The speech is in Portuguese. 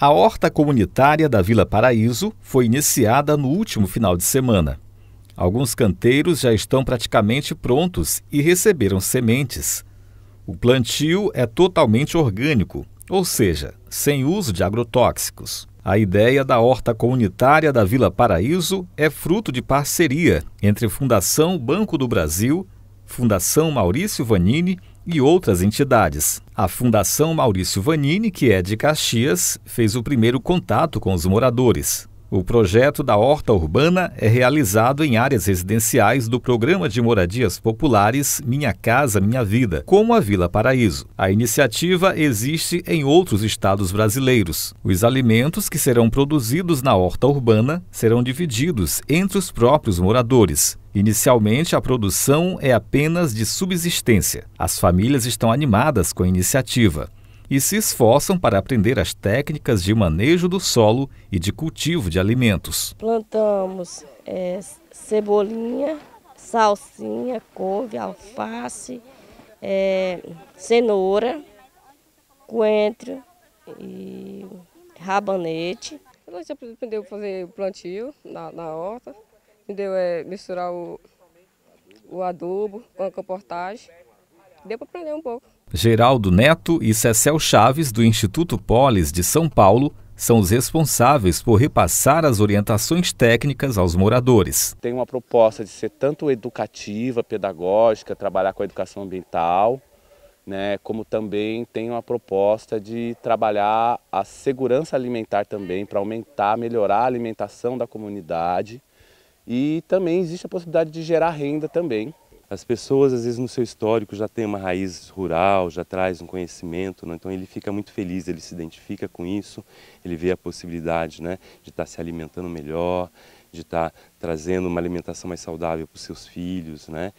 A horta comunitária da Vila Paraíso foi iniciada no último final de semana. Alguns canteiros já estão praticamente prontos e receberam sementes. O plantio é totalmente orgânico, ou seja, sem uso de agrotóxicos. A ideia da horta comunitária da Vila Paraíso é fruto de parceria entre Fundação Banco do Brasil, Fundação Maurício Vanini e outras entidades. A Fundação Maurício Vanini, que é de Caxias, fez o primeiro contato com os moradores. O projeto da Horta Urbana é realizado em áreas residenciais do Programa de Moradias Populares Minha Casa Minha Vida, como a Vila Paraíso. A iniciativa existe em outros estados brasileiros. Os alimentos que serão produzidos na Horta Urbana serão divididos entre os próprios moradores. Inicialmente, a produção é apenas de subsistência. As famílias estão animadas com a iniciativa e se esforçam para aprender as técnicas de manejo do solo e de cultivo de alimentos. Plantamos é, cebolinha, salsinha, couve, alface, é, cenoura, coentro e rabanete. Nós gente aprendeu a fazer o plantio na, na horta, aprendeu a é, misturar o, o adubo com a compostagem deu para aprender um pouco. Geraldo Neto e Cecel Chaves, do Instituto Polis de São Paulo, são os responsáveis por repassar as orientações técnicas aos moradores. Tem uma proposta de ser tanto educativa, pedagógica, trabalhar com a educação ambiental, né, como também tem uma proposta de trabalhar a segurança alimentar também, para aumentar, melhorar a alimentação da comunidade. E também existe a possibilidade de gerar renda também, as pessoas, às vezes, no seu histórico já tem uma raiz rural, já traz um conhecimento, né? então ele fica muito feliz, ele se identifica com isso, ele vê a possibilidade né, de estar tá se alimentando melhor, de estar tá trazendo uma alimentação mais saudável para os seus filhos, né?